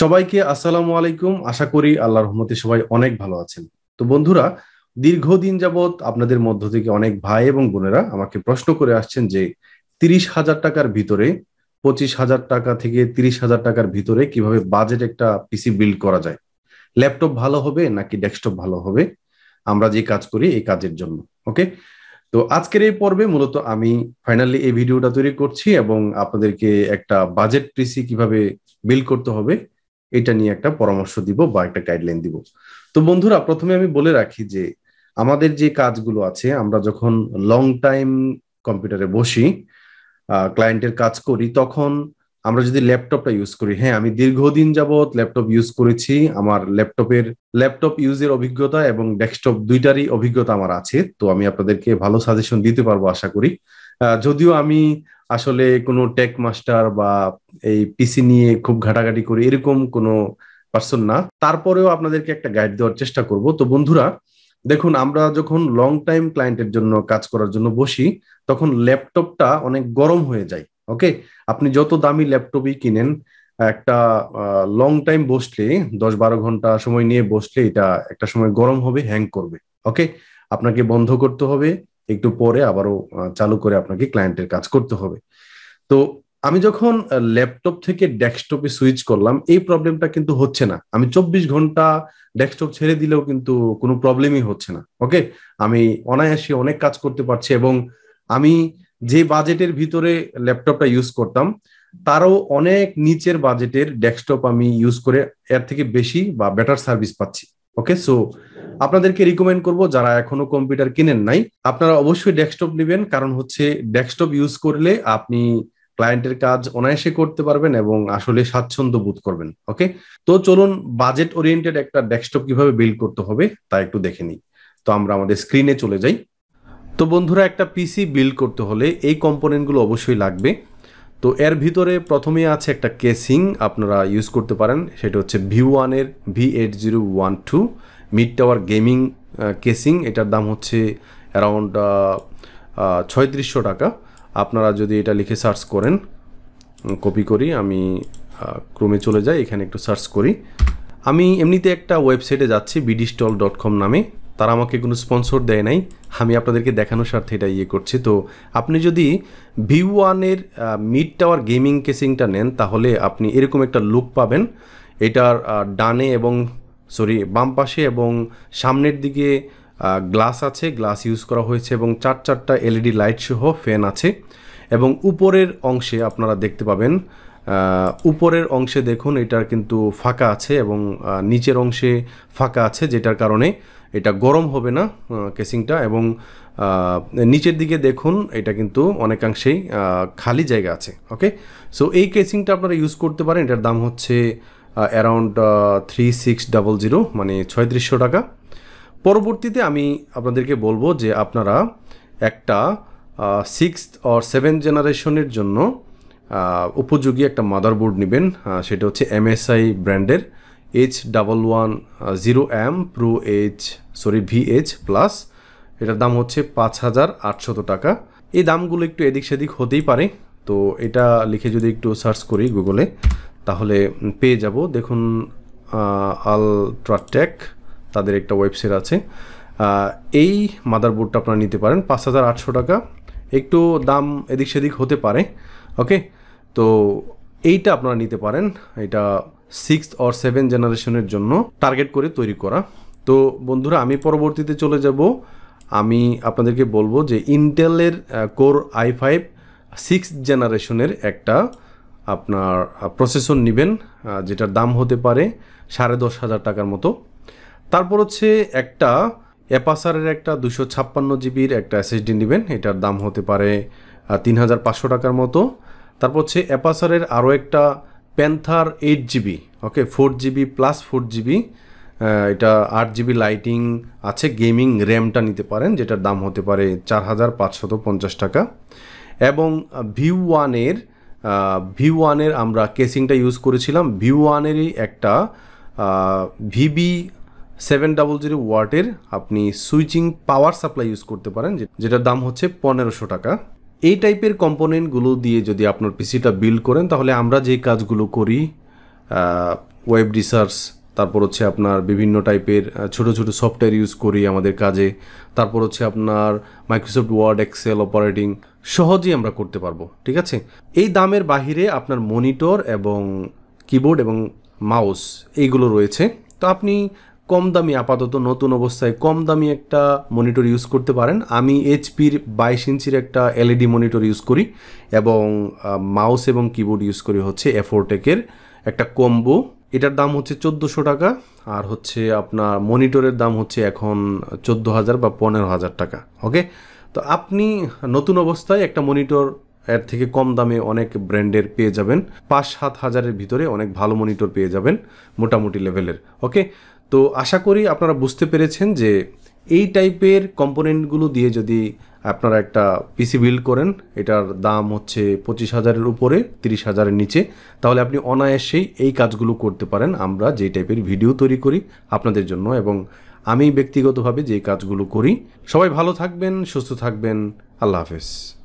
সবাইকে আসসালামু আলাইকুম আশা করি আল্লাহ রহমতে সবাই অনেক ভালো আছেন তো বন্ধুরা দীর্ঘদিন যাবৎ আপনাদের মধ্য থেকে অনেক ভাই এবং বোনেরা আমাকে প্রশ্ন করে আসছেন যে তিরিশ হাজার টাকার ভিতরে পঁচিশ হাজার টাকা থেকে তিরিশ হাজার টাকার ভিতরে কিভাবে বাজেট একটা পিসি বিল্ড করা যায় ল্যাপটপ ভালো হবে নাকি ডেস্কটপ ভালো হবে আমরা যে কাজ করি এই কাজের জন্য ওকে তো আজকের এই পর্বে মূলত আমি ফাইনালি এই ভিডিওটা তৈরি করছি এবং আপনাদেরকে একটা বাজেট পিসি কিভাবে বিল্ড করতে হবে এটা নিয়ে একটা পরামর্শ দিব বা একটা গাইডলাইন দিব তো বন্ধুরা প্রথমে আমি বলে রাখি যে আমাদের যে কাজগুলো আছে আমরা যখন লং টাইম কম্পিউটারে বসি ক্লায়েন্টের কাজ করি তখন আমরা যদি ল্যাপটপটা ইউজ করি হ্যাঁ আমি দীর্ঘদিন যাবৎ ল্যাপটপ ইউজ করেছি আমার ল্যাপটপের ল্যাপটপ ইউজের অভিজ্ঞতা এবং ডেস্কটপ দুইটারই অভিজ্ঞতা আমার আছে তো আমি আপনাদেরকে ভালো সাজেশন দিতে পারবো আশা করি যদিও আমি আসলে কোনো টেক মাস্টার বা এই পিসি নিয়ে খুব ঘাটাঘাটি করি এরকম কোনো পার্সন না তারপরেও আপনাদেরকে একটা গাইড দেওয়ার চেষ্টা করব তো বন্ধুরা দেখুন আমরা যখন লং টাইম ক্লায়েন্টের জন্য কাজ করার জন্য বসি তখন ল্যাপটপটা অনেক গরম হয়ে যায় ওকে আপনি যত দামি ল্যাপটপই কিনেন একটা লং টাইম বসলে দশ বারো ঘন্টা সময় নিয়ে বসলে এটা একটা সময় গরম হবে হ্যাং করবে ওকে আপনাকে বন্ধ করতে হবে একটু পরে আবারও চালু করে আপনাকে ক্লায়েন্টের কাজ করতে হবে তো আমি যখন ল্যাপটপ থেকে ডেস্কটপে সুইচ করলাম এই প্রবলেমটা কিন্তু হচ্ছে না আমি চব্বিশ ঘন্টা ডেস্কটপ ছেড়ে দিলেও কিন্তু কোনো প্রবলেমই হচ্ছে না ওকে আমি অনায়াসে অনেক কাজ করতে পারছি এবং আমি যে বাজেটের ভিতরে ল্যাপটপটা ইউজ করতাম তারও অনেক নিচের বাজেটের ডেস্কটপ আমি ইউজ করে এর থেকে বেশি বা বেটার সার্ভিস পাচ্ছি ওকে সো আপনাদেরকে রিকমেন্ড করব যারা এখনো কম্পিউটার কিনেন নাই আপনারা অবশ্যই ডেস্কটপ নেবেন কারণ হচ্ছে ডেস্কটপ ইউজ করলে আপনি ক্লায়েন্টের কাজ অনায়াসে করতে পারবেন এবং আসলে স্বাচ্ছন্দ্য বোধ করবেন ওকে তো চলুন বাজেট ওরিয়েন্টেড একটা ডেস্কটপ কিভাবে বিল্ড করতে হবে তা একটু দেখে নিই তো আমরা আমাদের স্ক্রিনে চলে যাই তো বন্ধুরা একটা পিসি বিল্ড করতে হলে এই কম্পোনেন্টগুলো অবশ্যই লাগবে তো এর ভিতরে প্রথমে আছে একটা কেসিং আপনারা ইউজ করতে পারেন সেটা হচ্ছে ভি ওয়ানের V eight zero one two mid tower gaming casing এটার দাম হচ্ছে অ্যারাউন্ড ছয়ত্রিশশো টাকা আপনারা যদি এটা লিখে সার্চ করেন কপি করি আমি ক্রমে চলে যাই এখানে একটু সার্চ করি আমি এমনিতে একটা ওয়েবসাইটে যাচ্ছি বিডিস্টল ডট কম নামে তারা আমাকে কোনো স্পন্সর দেয় নাই আমি আপনাদেরকে দেখানোর স্বার্থে এটা ইয়ে করছি তো আপনি যদি ভি ওয়ানের মিড টাওয়ার গেমিং কেসিংটা নেন তাহলে আপনি এরকম একটা লুক পাবেন এটার ডানে এবং সরি বাম পাশে এবং সামনের দিকে গ্লাস আছে গ্লাস ইউজ করা হয়েছে এবং চার চারটা এলইডি লাইট e সহ ফ্যান আছে এবং উপরের অংশে আপনারা দেখতে পাবেন উপরের অংশে দেখুন এটার কিন্তু ফাঁকা আছে এবং নিচের অংশে ফাঁকা আছে যেটার কারণে এটা গরম হবে না কেসিংটা এবং নিচের দিকে দেখুন এটা কিন্তু অনেকাংশেই খালি জায়গা আছে ওকে সো এই কেসিংটা আপনারা ইউজ করতে পারেন এটার দাম হচ্ছে around three six double zero মানে ছয়ত্রিশশো টাকা পরবর্তীতে আমি আপনাদেরকে বলবো যে আপনারা একটা সিক্স অর সেভেন জেনারেশনের জন্য উপযোগী একটা মাদারবোর্ড নেবেন সেটা হচ্ছে এমএসআই ব্র্যান্ডের H double one zero M pro H sorry VH plus এটার দাম হচ্ছে পাঁচ হাজার আটশত টাকা এই দামগুলো একটু এদিক সেদিক হতেই পারে তো এটা লিখে যদি একটু সার্চ করি গুগলে তাহলে পেয়ে যাব দেখুন আলট্রাটেক তাদের একটা ওয়েবসাইট আছে এই মাদারবোর্ডটা আপনারা নিতে পারেন পাঁচ হাজার আটশো টাকা একটু দাম এদিক সেদিক হতে পারে ওকে তো এইটা আপনারা নিতে পারেন এটা সিক্স অর সেভেন জেনারেশনের জন্য টার্গেট করে তৈরি করা তো বন্ধুরা আমি পরবর্তীতে চলে যাব আমি আপনাদেরকে বলবো যে ইন্টেলের কোর আই ফাইভ সিক্স জেনারেশনের একটা আপনার প্রসেসর নেবেন যেটার দাম হতে পারে সাড়ে দশ হাজার টাকার মতো তারপর হচ্ছে একটা অ্যাপাসারের একটা দুশো ছাপ্পান্ন জিবির একটা এসএসডি নেবেন এটার দাম হতে পারে তিন হাজার পাঁচশো টাকার মতো তারপর হচ্ছে অ্যাপাসারের আরও একটা panther eight GB okay four GB plus four GB এটা আট জিবি লাইটিং আছে গেমিং র্যামটা নিতে পারেন যেটার দাম হতে পারে চার হাজার পাঁচশত পঞ্চাশ টাকা এবং ভিউ ওয়ানের ভি ওয়ানের আমরা কেসিংটা ইউজ করেছিলাম ভি ওয়ানেরই একটা ভিবি সেভেন ডাবল জিরো ওয়াটের আপনি সুইচিং পাওয়ার সাপ্লাই ইউজ করতে পারেন যেটার দাম হচ্ছে পনেরোশো টাকা এই টাইপের কম্পোনেন্টগুলো দিয়ে যদি আপনার পিসিটা বিল্ড করেন তাহলে আমরা যে কাজগুলো করি ওয়েব রিসার্চ তারপর হচ্ছে আপনার বিভিন্ন টাইপের ছোট ছোট সফটওয়্যার ইউজ করি আমাদের কাজে তারপর হচ্ছে আপনার মাইক্রোসফট ওয়ার্ড এক্সেল অপারেটিং সহজেই আমরা করতে পারবো ঠিক আছে এই দামের বাহিরে আপনার মনিটর এবং কিবোর্ড এবং মাউস এইগুলো রয়েছে তো আপনি কম দামি আপাতত নতুন অবস্থায় কম দামি একটা মনিটর ইউজ করতে পারেন আমি এইচপির বাইশ ইঞ্চির একটা এলইডি মনিটর ইউজ করি এবং মাউস এবং কিবোর্ড ইউজ করি হচ্ছে এফোরটেকের একটা কম্বো এটার দাম হচ্ছে চোদ্দোশো টাকা আর হচ্ছে আপনার মনিটরের দাম হচ্ছে এখন চোদ্দো হাজার বা পনেরো হাজার টাকা ওকে তো আপনি নতুন অবস্থায় একটা মনিটর এর থেকে কম দামে অনেক ব্র্যান্ডের পেয়ে যাবেন পাঁচ সাত হাজারের ভিতরে অনেক ভালো মনিটর পেয়ে যাবেন মোটামুটি লেভেলের ওকে তো আশা করি আপনারা বুঝতে পেরেছেন যে এই টাইপের কম্পোনেন্টগুলো দিয়ে যদি আপনারা একটা পিসি বিল্ড করেন এটার দাম হচ্ছে পঁচিশ হাজারের উপরে তিরিশ হাজারের নিচে তাহলে আপনি অনায়াসেই এই কাজগুলো করতে পারেন আমরা যেই টাইপের ভিডিও তৈরি করি আপনাদের জন্য এবং আমি ব্যক্তিগতভাবে যে কাজগুলো করি সবাই ভালো থাকবেন সুস্থ থাকবেন আল্লাহ হাফেজ